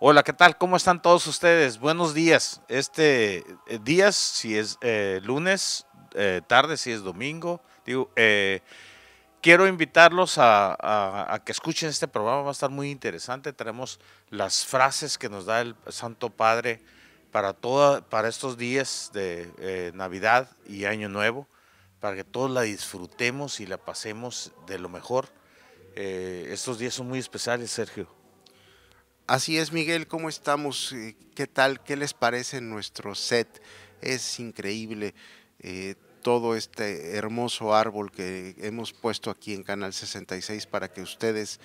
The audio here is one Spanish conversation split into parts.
Hola, ¿qué tal? ¿Cómo están todos ustedes? Buenos días. Este eh, día, si es eh, lunes, eh, tarde, si es domingo. quiero invitarlos a, que escuchen este programa, va a estar muy interesante. Tenemos las frases que nos da el Santo Padre para, toda, para estos días de Navidad y Año Nuevo, para que todos la disfrutemos y la pasemos de lo mejor. estos días son muy especiales, Sergio. Así es, Miguel, ¿cómo estamos? Eh, ¿Qué tal? ¿Qué les parece nuestro set? Es increíble eh, todo este hermoso árbol que hemos puesto aquí en Canal 66 para que ustedes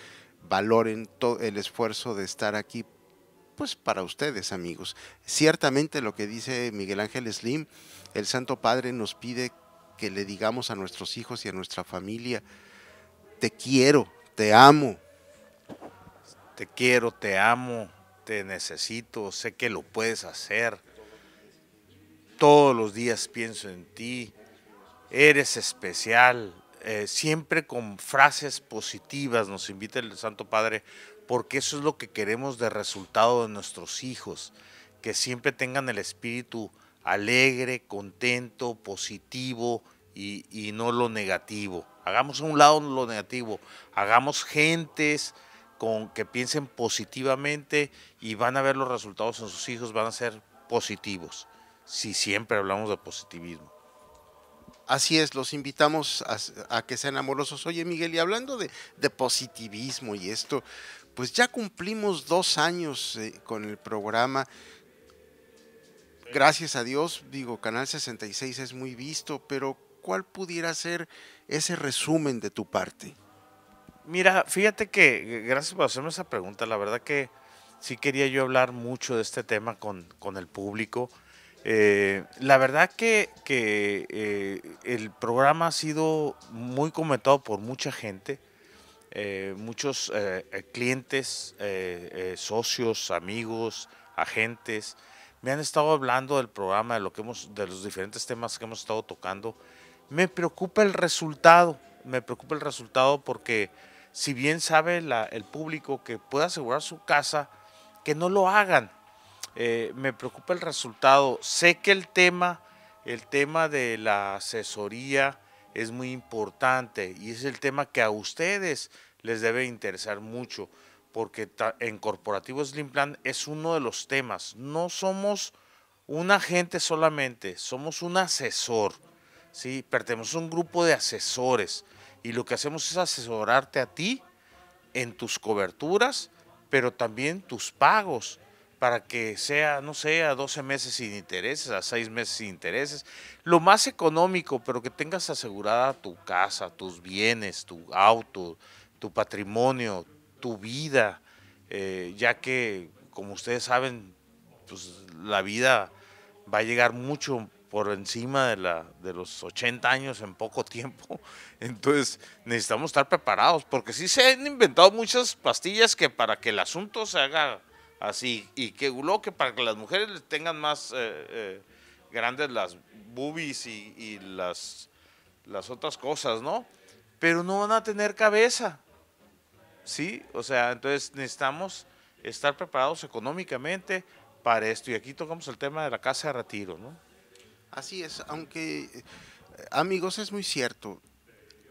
valoren todo el esfuerzo de estar aquí, pues para ustedes, amigos. Ciertamente lo que dice Miguel Ángel Slim, el Santo Padre nos pide que le digamos a nuestros hijos y a nuestra familia, te quiero, te amo, te quiero, te amo, te necesito, sé que lo puedes hacer. Todos los días pienso en ti, eres especial. Eh, siempre con frases positivas nos invita el Santo Padre, porque eso es lo que queremos de resultado de nuestros hijos, que siempre tengan el espíritu alegre, contento, positivo y, y no lo negativo. Hagamos a un lado lo negativo, hagamos gentes con que piensen positivamente y van a ver los resultados en sus hijos, van a ser positivos, si siempre hablamos de positivismo. Así es, los invitamos a, que sean amorosos. Oye Miguel, y hablando de, positivismo y esto, pues ya cumplimos dos años eh, con el programa. Gracias a Dios, digo, Canal 66 es muy visto, pero ¿cuál pudiera ser ese resumen de tu parte? Mira, fíjate que, eh, gracias por hacerme esa pregunta, la verdad que sí quería yo hablar mucho de este tema con, con el público. Eh, la verdad que, que eh, el programa ha sido muy comentado por mucha gente, muchos clientes, socios, amigos, agentes, me han estado hablando del programa, de lo que hemos, de los diferentes temas que hemos estado tocando. Me preocupa el resultado, me preocupa el resultado porque si bien sabe el público que puede asegurar su casa, que no lo hagan. Eh, me preocupa el resultado. Sé que el tema, el tema de la asesoría es muy importante y es el tema que a ustedes les debe interesar mucho, porque en Corporativo Slim Plan es uno de los temas. No somos un agente solamente, somos un asesor. ¿sí? Pertenecemos a un grupo de asesores. Y lo que hacemos es asesorarte a ti en tus coberturas, pero también tus pagos para que sea, no sé, a 12 meses sin intereses, a 6 meses sin intereses, lo más económico, pero que tengas asegurada tu casa, tus bienes, tu auto, tu patrimonio, tu vida, eh, ya que, como ustedes saben, pues la vida va a llegar mucho por encima de, la, de los 80 años en poco tiempo. Entonces necesitamos estar preparados, porque sí se han inventado muchas pastillas que para que el asunto se haga así y que luego que para que las mujeres tengan más eh, eh, grandes las boobies y, y, las, las otras cosas, ¿no? Pero no van a tener cabeza, ¿sí? O sea, entonces necesitamos estar preparados económicamente para esto. Y aquí tocamos el tema de la casa de retiro, ¿no? Así es, aunque eh, amigos es muy cierto,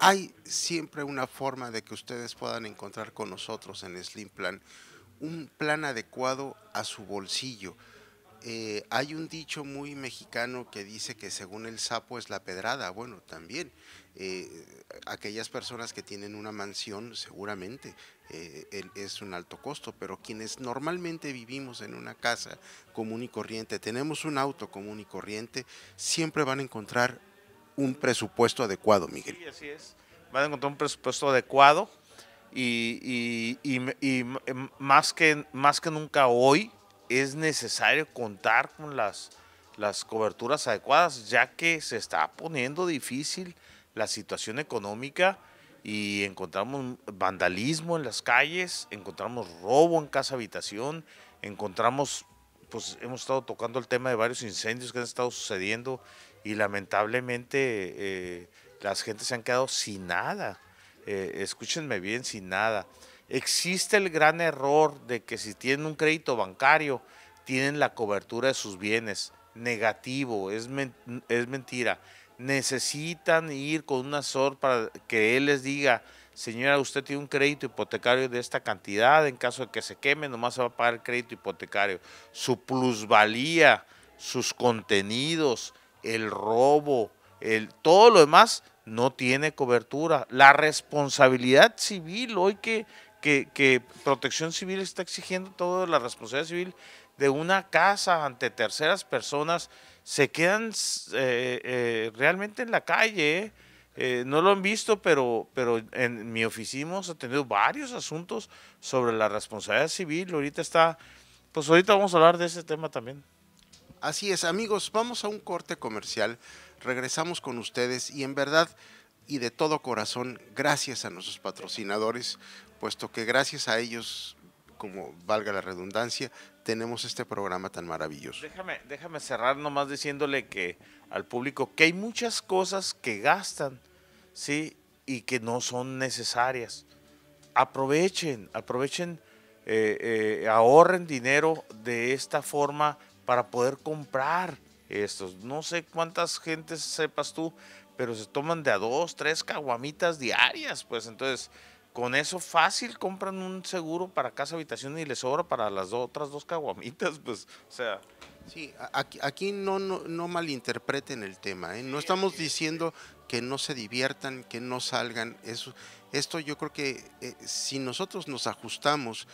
hay siempre una forma de que ustedes puedan encontrar con nosotros en Slim Plan un plan adecuado a su bolsillo. Eh, hay un dicho muy mexicano que dice que según el sapo es la pedrada. Bueno, también eh, aquellas personas que tienen una mansión seguramente eh, es un alto costo, pero quienes normalmente vivimos en una casa común y corriente, tenemos un auto común y corriente, siempre van a encontrar un presupuesto adecuado, Miguel. Sí, así es. Van a encontrar un presupuesto adecuado y, más, que, más que nunca hoy es necesario contar con las, las coberturas adecuadas, ya que se está poniendo difícil la situación económica y encontramos vandalismo en las calles, encontramos robo en casa habitación, encontramos, pues hemos estado tocando el tema de varios incendios que han estado sucediendo y lamentablemente eh, las gentes se han quedado sin nada. Eh, escúchenme bien, sin nada. Existe el gran error de que si tienen un crédito bancario, tienen la cobertura de sus bienes. Negativo, es, es mentira. Necesitan ir con un asesor para que él les diga, señora, usted tiene un crédito hipotecario de esta cantidad, en caso de que se queme, nomás se va a pagar el crédito hipotecario. Su plusvalía, sus contenidos, el robo, el, todo lo demás no tiene cobertura. La responsabilidad civil, hoy que que, Protección Civil está exigiendo toda la responsabilidad civil de una casa ante terceras personas, se quedan eh, eh, realmente en la calle. ¿eh? no lo han visto, pero, pero en mi oficina hemos atendido varios asuntos sobre la responsabilidad civil. Ahorita está, pues ahorita vamos a hablar de ese tema también. Así es, amigos, vamos a un corte comercial, regresamos con ustedes y en verdad y de todo corazón gracias a nuestros patrocinadores, puesto que gracias a ellos, como valga la redundancia, tenemos este programa tan maravilloso. Déjame, déjame cerrar nomás diciéndole que al público que hay muchas cosas que gastan, ¿sí? Y que no son necesarias. Aprovechen, aprovechen, eh, eh, ahorren dinero de esta forma para poder comprar estos. No sé cuántas gentes sepas tú pero se toman de a dos, tres caguamitas diarias, pues entonces con eso fácil compran un seguro para casa, habitación y les sobra para las otras dos caguamitas, pues, o sea. Sí, aquí, no, no, malinterpreten el tema, ¿eh? no estamos diciendo que no se diviertan, que no salgan, esto yo creo que eh, si nosotros nos ajustamos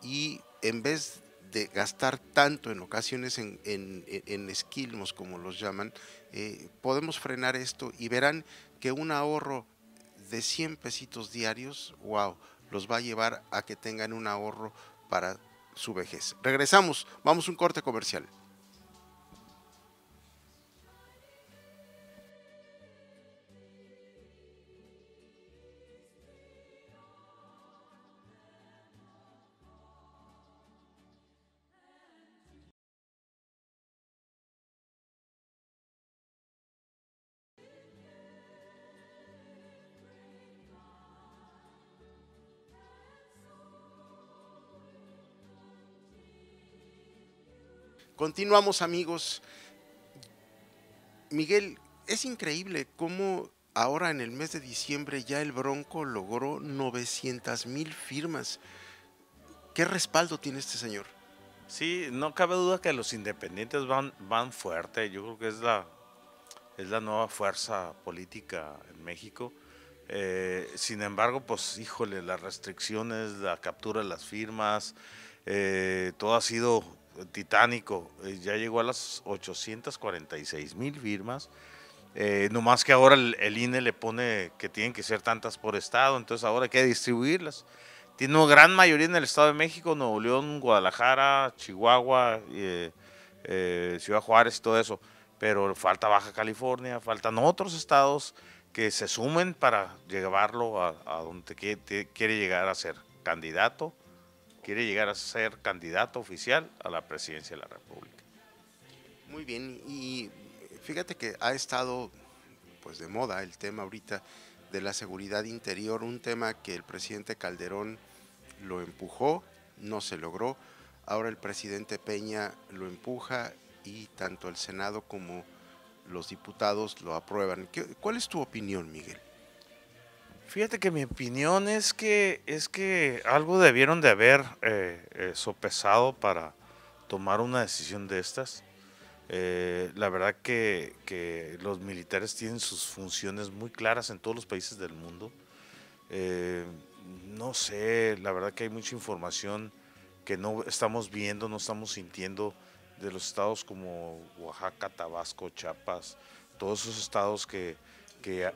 y en vez de gastar tanto en ocasiones en, esquilmos, como los llaman, eh, podemos frenar esto y verán que un ahorro de 100 pesitos diarios, wow, los va a llevar a que tengan un ahorro para su vejez. Regresamos, vamos a un corte comercial. Continuamos amigos. Miguel, es increíble cómo ahora en el mes de diciembre ya el Bronco logró 900 mil firmas. ¿Qué respaldo tiene este señor? Sí, no cabe duda que los independientes van, van fuerte. Yo creo que es la, es la nueva fuerza política en México. Eh, sin embargo, pues híjole, las restricciones, la captura de las firmas, eh, todo ha sido titánico, eh, ya llegó a las 846 mil firmas. Eh, no que ahora el, INE le pone que tienen que ser tantas por estado, entonces ahora hay que distribuirlas. Tiene una gran mayoría en el Estado de México, Nuevo León, Guadalajara, Chihuahua, eh, eh, Ciudad Juárez, y todo eso. Pero falta Baja California, faltan otros estados que se sumen para llevarlo a, donde quiere llegar a ser candidato quiere llegar a ser candidato oficial a la presidencia de la República. Muy bien, y fíjate que ha estado pues de moda el tema ahorita de la seguridad interior, un tema que el presidente Calderón lo empujó, no se logró, ahora el presidente Peña lo empuja y tanto el Senado como los diputados lo aprueban. ¿Cuál es tu opinión, Miguel? Fíjate que mi opinión es que, es que algo debieron de haber eh, eh, sopesado para tomar una decisión de estas. Eh, la verdad que, los militares tienen sus funciones muy claras en todos los países del mundo. no sé, la verdad que hay mucha información que no estamos viendo, no estamos sintiendo de los estados como Oaxaca, Tabasco, Chiapas, todos esos estados que, que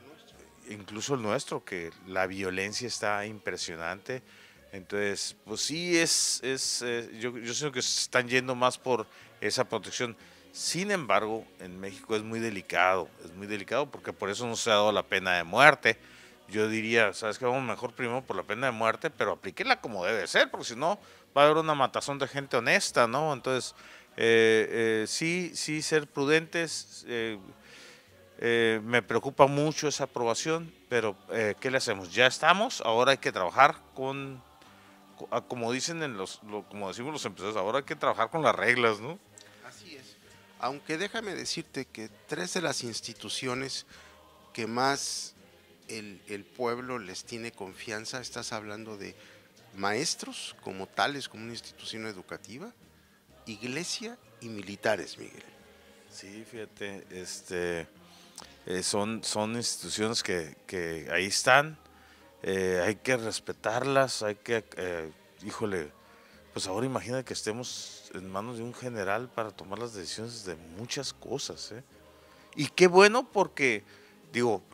incluso el nuestro, que la violencia está impresionante. Entonces, pues sí, es, es eh, yo, yo siento que están yendo más por esa protección. Sin embargo, en México es muy delicado, es muy delicado porque por eso no se ha dado la pena de muerte. Yo diría, ¿sabes qué? Vamos mejor primero por la pena de muerte, pero aplíquela como debe ser, porque si no va a haber una matazón de gente honesta, ¿no? Entonces, eh, eh, sí, sí, ser prudentes eh, me preocupa mucho esa aprobación, pero eh, ¿qué le hacemos? Ya estamos, ahora hay que trabajar con, ah, como dicen en los, como decimos los empresarios, ahora hay que trabajar con las reglas, ¿no? Así es. Aunque déjame decirte que tres de las instituciones que más el pueblo les tiene confianza, estás hablando de maestros como tales, como una institución educativa, iglesia y militares, Miguel. Sí, fíjate, este eh, son, son instituciones que, ahí están, eh, hay que respetarlas, hay que, eh, híjole, pues ahora imagina que estemos en manos de un general para tomar las decisiones de muchas cosas. Y qué bueno porque, digo,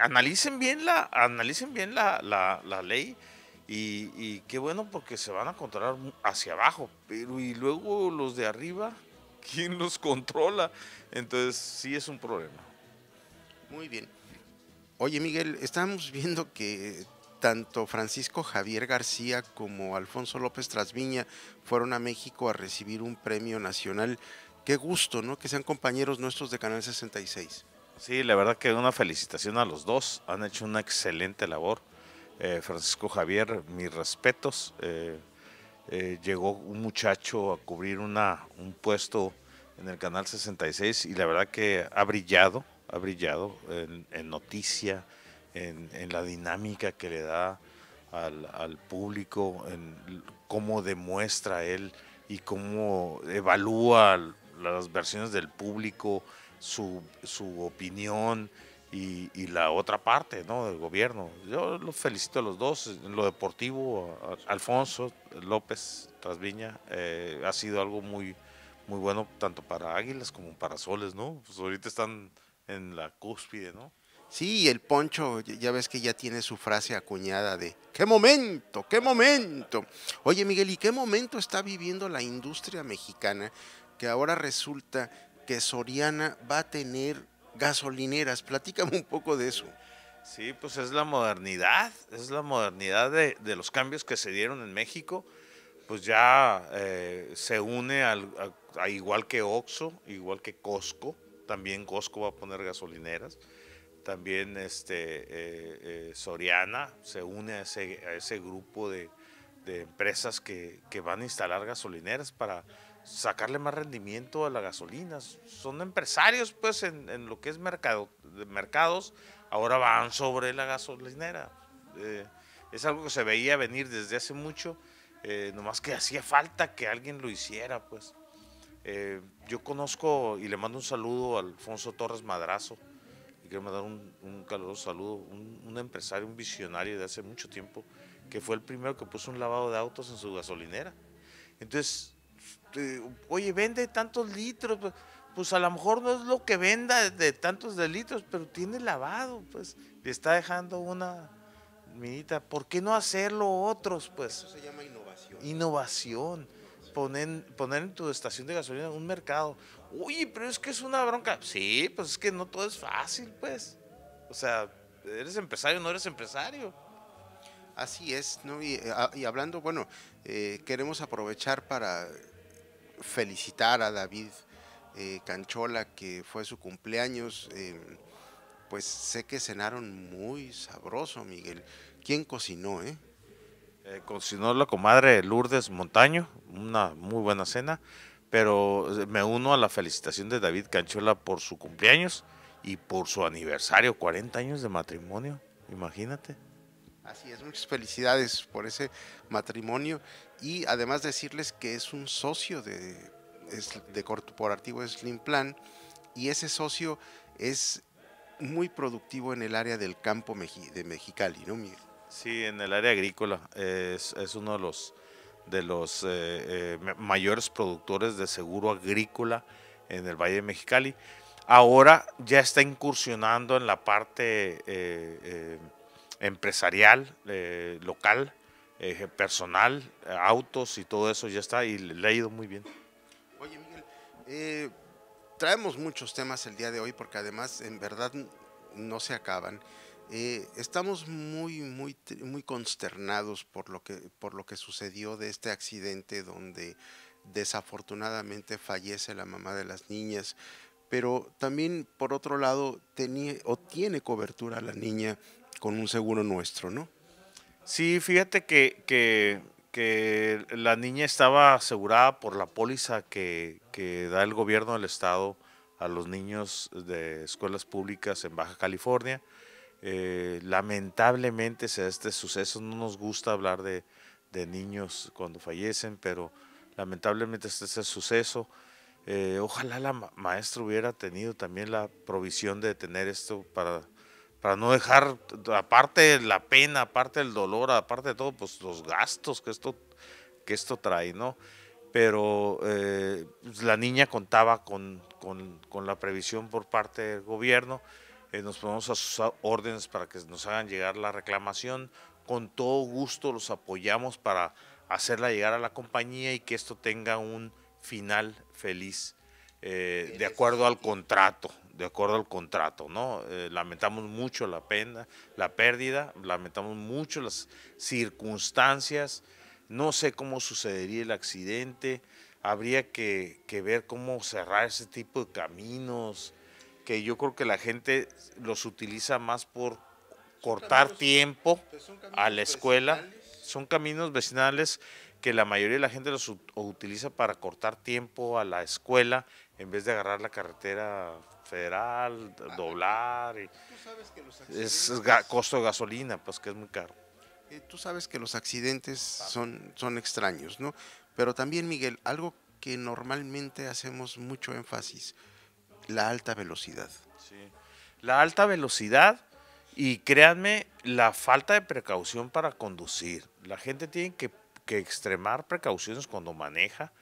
analicen bien la, analicen bien la, ley. Y, y, qué bueno porque se van a controlar hacia abajo, pero y luego los de arriba, ¿quién los controla? Entonces sí es un problema. Muy bien. Oye, Miguel, estamos viendo que tanto Francisco Javier García como Alfonso López Trasviña fueron a México a recibir un premio nacional. Qué gusto, ¿no? Que sean compañeros nuestros de Canal 66. Sí, la verdad que una felicitación a los dos. Han hecho una excelente labor. Eh, Francisco Javier, mis respetos. Eh, eh, llegó un muchacho a cubrir una, un puesto en el Canal 66 y la verdad que ha brillado ha brillado en, noticia, en, la dinámica que le da al, público, en cómo demuestra él y cómo evalúa las versiones del público, su, su opinión y, la otra parte ¿no? del gobierno. Yo los felicito a los dos, en lo deportivo, Alfonso López Trasviña, eh, ha sido algo muy, muy bueno tanto para Águilas como para Soles, ¿no? Pues ahorita están en la cúspide, ¿no? Sí, el Poncho, ya ves que ya tiene su frase acuñada de ¡qué momento! ¡qué momento! Oye, Miguel, ¿y qué momento está viviendo la industria mexicana que ahora resulta que Soriana va a tener gasolineras? Platícame un poco de eso. Sí, pues es la modernidad, es la modernidad de, los cambios que se dieron en México. Pues ya eh, se une al, a, igual que Oxo, igual que Costco, también Costco va a poner gasolineras, también este, eh, eh, Soriana se une a ese, grupo de, empresas que, van a instalar gasolineras para sacarle más rendimiento a la gasolina. Son empresarios, pues, en, lo que es mercado, de mercados, ahora van sobre la gasolinera. Eh, es algo que se veía venir desde hace mucho, nomás que hacía falta que alguien lo hiciera, pues. Eh, yo conozco y le mando un saludo a Alfonso Torres Madrazo, y quiero mandar un, un caluroso saludo, un, empresario, un visionario de hace mucho tiempo, que fue el primero que puso un lavado de autos en su gasolinera. Entonces, oye, vende tantos litros, pues, pues, a lo mejor no es lo que venda de tantos de litros, pero tiene lavado, pues, le está dejando una minita. ¿Por qué no hacerlo otros? Pues, Eso se llama innovación. Innovación poner, poner en tu estación de gasolina un mercado. Uy, pero es que es una bronca. Sí, pues es que no todo es fácil, pues. O sea, eres empresario, no eres empresario. Así es, ¿no? Y, eh, ah, hablando, bueno, eh, queremos aprovechar para felicitar a David eh, Canchola, que fue su cumpleaños. Em, pues sé que cenaron muy sabroso, Miguel. ¿Quién cocinó, eh? Eh, la comadre Lourdes Montaño, una muy buena cena, pero eh, me uno a la felicitación de David Canchola por su cumpleaños y por su aniversario, 40 años de matrimonio, imagínate. Así es, muchas felicidades por ese matrimonio y además decirles que es un socio de, es de corporativo Slim Plan y ese socio es muy productivo en el área del campo de Mexicali, ¿no, Sí, en el área agrícola es, uno de los, de los eh, eh, mayores productores de seguro agrícola en el Valle de Mexicali. Ahora ya está incursionando en la parte eh, empresarial, local, personal, autos y todo eso ya está y le ha ido muy bien. Oye Miguel, traemos muchos temas el día de hoy porque además en verdad no se acaban. Eh, estamos muy, muy, muy consternados por lo, que, por lo que sucedió de este accidente donde desafortunadamente fallece la mamá de las niñas, pero también por otro lado tenía, o tiene cobertura la niña con un seguro nuestro, ¿no? Sí, fíjate que, que, la niña estaba asegurada por la póliza que da el gobierno del estado a los niños de escuelas públicas en Baja California eh, lamentablemente, este suceso no nos gusta hablar de, niños cuando fallecen, pero lamentablemente este es el suceso. Eh, ojalá la maestra hubiera tenido también la provisión de tener esto para, para no dejar, aparte la pena, aparte el dolor, aparte de todo, pues los gastos que esto, que esto trae, ¿no? Pero eh, pues, la niña contaba con, con, con la previsión por parte del gobierno. Eh, nos ponemos a sus órdenes para que nos hagan llegar la reclamación. Con todo gusto los apoyamos para hacerla llegar a la compañía y que esto tenga un final feliz eh, de acuerdo al contrato, de acuerdo al contrato, ¿no? Eh, lamentamos mucho la pena, la pérdida, lamentamos mucho las circunstancias, no sé cómo sucedería el accidente, habría que ver cómo cerrar ese tipo de caminos, que yo creo que la gente los utiliza más por cortar tiempo a la escuela. Son caminos vecinales que la mayoría de la gente los utiliza para cortar tiempo a la escuela en vez de agarrar la carretera federal, ah, ah, doblar. tú sabes que los accidentes, es costo de gasolina, pues que es muy caro. Eh, tú sabes que los accidentes ah. son, son extraños, ¿no? Pero también, Miguel, algo que normalmente hacemos mucho énfasis, la alta velocidad. La alta velocidad y créanme, la falta de precaución para conducir. La gente tiene que, extremar precauciones cuando maneja,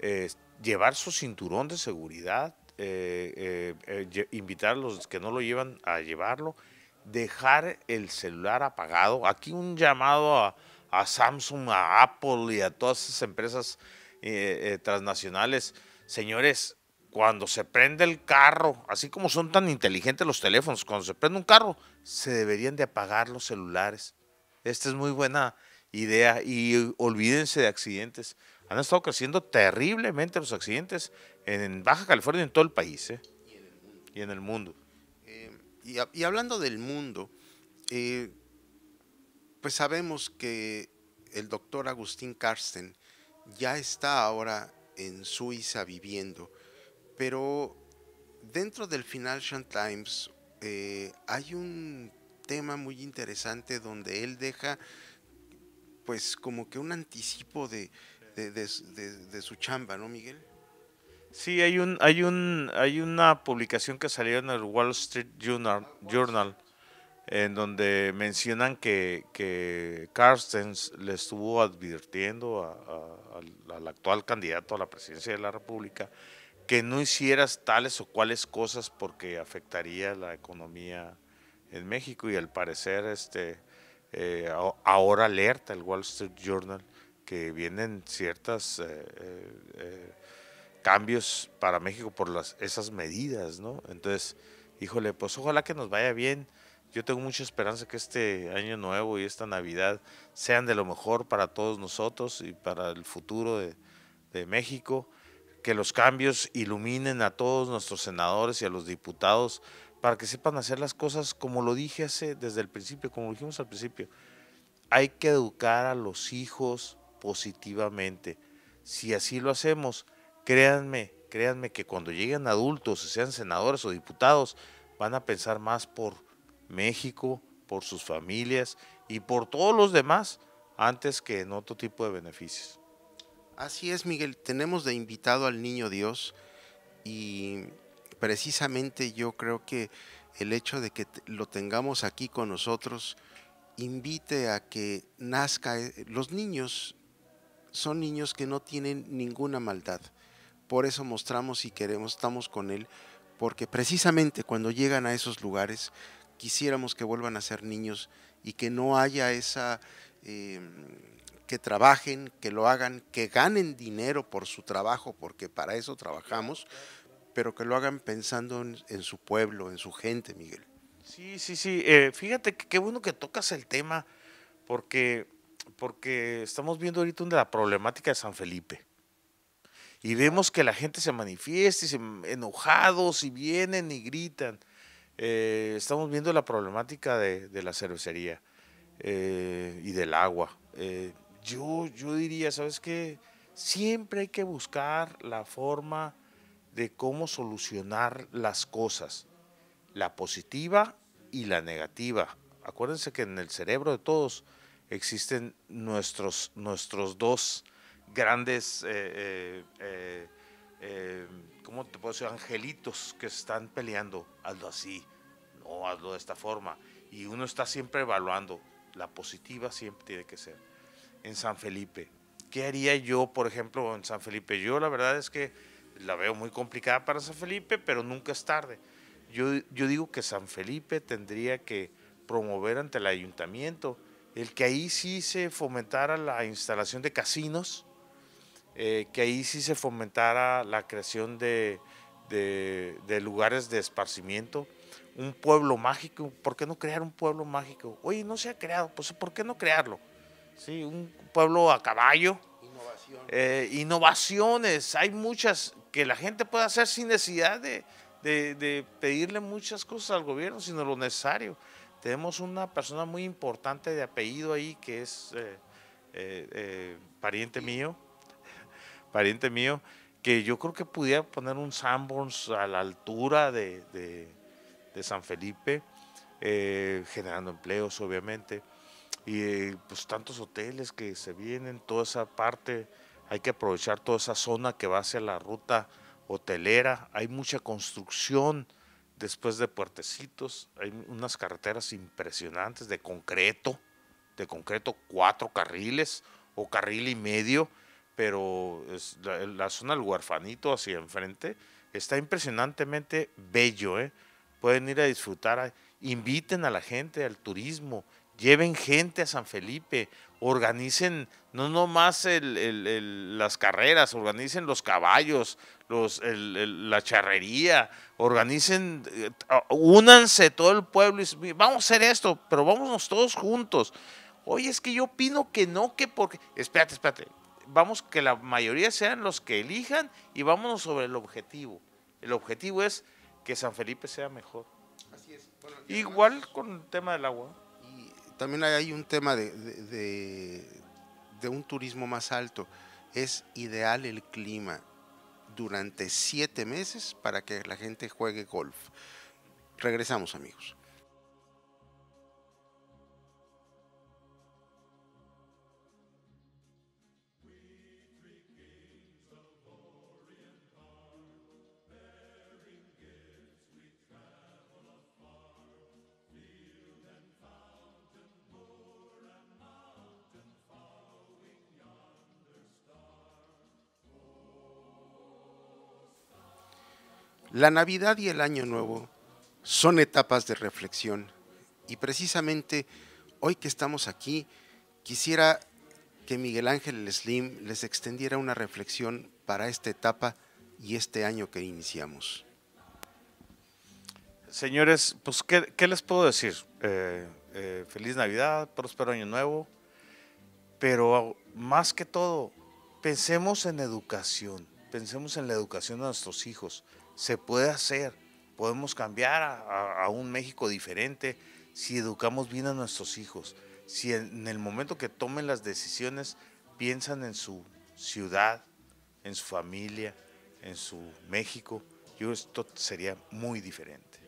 eh, llevar su cinturón de seguridad, eh, eh, invitar a los que no lo llevan a llevarlo, dejar el celular apagado. Aquí un llamado a, a Samsung, a Apple y a todas esas empresas transnacionales. Señores, cuando se prende el carro, así como son tan inteligentes los teléfonos, cuando se prende un carro, se deberían de apagar los celulares. Esta es muy buena idea y olvídense de accidentes. Han estado creciendo terriblemente los accidentes en Baja California y en todo el país. ¿eh? Y en el mundo. y, eh, hablando del mundo, eh, pues sabemos que el doctor Agustín Karsten ya está ahora en Suiza viviendo pero dentro del Financial Times eh, hay un tema muy interesante donde él deja pues como que un anticipo de, su chamba, ¿no, Miguel? Sí, hay un, hay un, hay una publicación que salió en el Wall Street Journal, en donde mencionan que, que Carstens le estuvo advirtiendo al actual candidato a la presidencia de la República que no hicieras tales o cuales cosas porque afectaría la economía en México y al parecer este eh, ahora alerta el Wall Street Journal que vienen ciertas eh, eh, cambios para México por las, esas medidas, ¿no? Entonces, híjole, pues ojalá que nos vaya bien. Yo tengo mucha esperanza que este año nuevo y esta Navidad sean de lo mejor para todos nosotros y para el futuro de México que los cambios iluminen a todos nuestros senadores y a los diputados para que sepan hacer las cosas como lo dije hace desde el principio, como dijimos al principio. Hay que educar a los hijos positivamente. Si así lo hacemos, créanme, créanme que cuando lleguen adultos, sean senadores o diputados, van a pensar más por México, por sus familias y por todos los demás antes que en otro tipo de beneficios. Así es, Miguel. Tenemos de invitado al niño Dios y precisamente yo creo que el hecho de que lo tengamos aquí con nosotros invite a que nazca. Eh, los niños son niños que no tienen ninguna maldad. Por eso mostramos y queremos, estamos con él, porque precisamente cuando llegan a esos lugares quisiéramos que vuelvan a ser niños y que no haya esa... Em, que trabajen, que lo hagan, que ganen dinero por su trabajo, porque para eso trabajamos, pero que lo hagan pensando en, su pueblo, en su gente, Miguel. Sí, sí, sí. Eh, fíjate que qué bueno que tocas el tema, porque, porque estamos viendo ahorita una, la problemática de San Felipe. Y vemos que la gente se manifiesta, y se, enojados, y vienen y gritan. Eh, estamos viendo la problemática de, la cervecería eh, y del agua. Yo, yo diría, ¿sabes qué? Siempre hay que buscar la forma de cómo solucionar las cosas, la positiva y la negativa. Acuérdense que en el cerebro de todos existen nuestros, nuestros dos grandes, eh, eh, eh, ¿cómo te puedo decir? Angelitos que están peleando. Hazlo así, no hazlo de esta forma. Y uno está siempre evaluando. La positiva siempre tiene que ser en San Felipe. ¿Qué haría yo, por ejemplo, en San Felipe? Yo la verdad es que la veo muy complicada para San Felipe, pero nunca es tarde. Yo, yo digo que San Felipe tendría que promover ante el ayuntamiento el que ahí sí se fomentara la instalación de casinos, eh, que ahí sí se fomentara la creación de, de, de, lugares de esparcimiento, un pueblo mágico, ¿por qué no crear un pueblo mágico? Oye, no se ha creado, pues ¿por qué no crearlo? ¿sí? un pueblo a caballo. Eh, innovaciones, hay muchas que la gente puede hacer sin necesidad de, pedirle muchas cosas al gobierno, sino lo necesario. Tenemos una persona muy importante de apellido ahí que es eh, eh, pariente mío, pariente mío, que yo creo que pudiera poner un Sanborns a la altura de San Felipe, generando empleos, obviamente y pues tantos hoteles que se vienen, toda esa parte, hay que aprovechar toda esa zona que va hacia la ruta hotelera, hay mucha construcción después de puertecitos, hay unas carreteras impresionantes de concreto, de concreto cuatro carriles o carril y medio, pero la, zona del huerfanito hacia enfrente está impresionantemente bello, ¿eh? pueden ir a disfrutar, inviten a la gente al turismo, lleven gente a San Felipe, organicen no nomás el, las carreras, organicen los caballos, los, la charrería, organicen, eh, únanse todo el pueblo y vamos a hacer esto, pero vámonos todos juntos. Oye, es que yo opino que no, que porque... Espérate, espérate. Vamos, que la mayoría sean los que elijan y vámonos sobre el objetivo. El objetivo es que San Felipe sea mejor. Así es. Igual con el tema del agua también hay un tema de, de, un turismo más alto. Es ideal el clima durante siete meses para que la gente juegue golf. Regresamos amigos. La Navidad y el Año Nuevo son etapas de reflexión y precisamente hoy que estamos aquí quisiera que Miguel Ángel Slim les extendiera una reflexión para esta etapa y este año que iniciamos. Señores, pues ¿qué, les puedo decir? Eh, eh, feliz Navidad, próspero año nuevo, pero más que todo, pensemos en educación, pensemos en la educación de nuestros hijos, se puede hacer. Podemos cambiar a, un México diferente si educamos bien a nuestros hijos, si en el momento que tomen las decisiones piensan en su ciudad, en su familia, en su México. Yo esto sería muy diferente.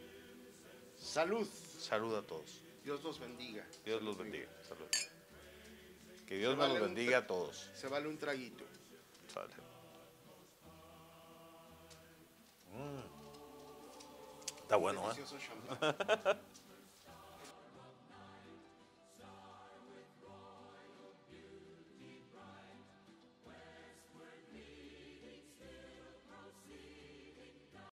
Salud. Salud a todos. Dios los bendiga. Dios los bendiga. Salud. Que Dios los bendiga a todos. Se vale un traguito. Está bueno, ¿eh?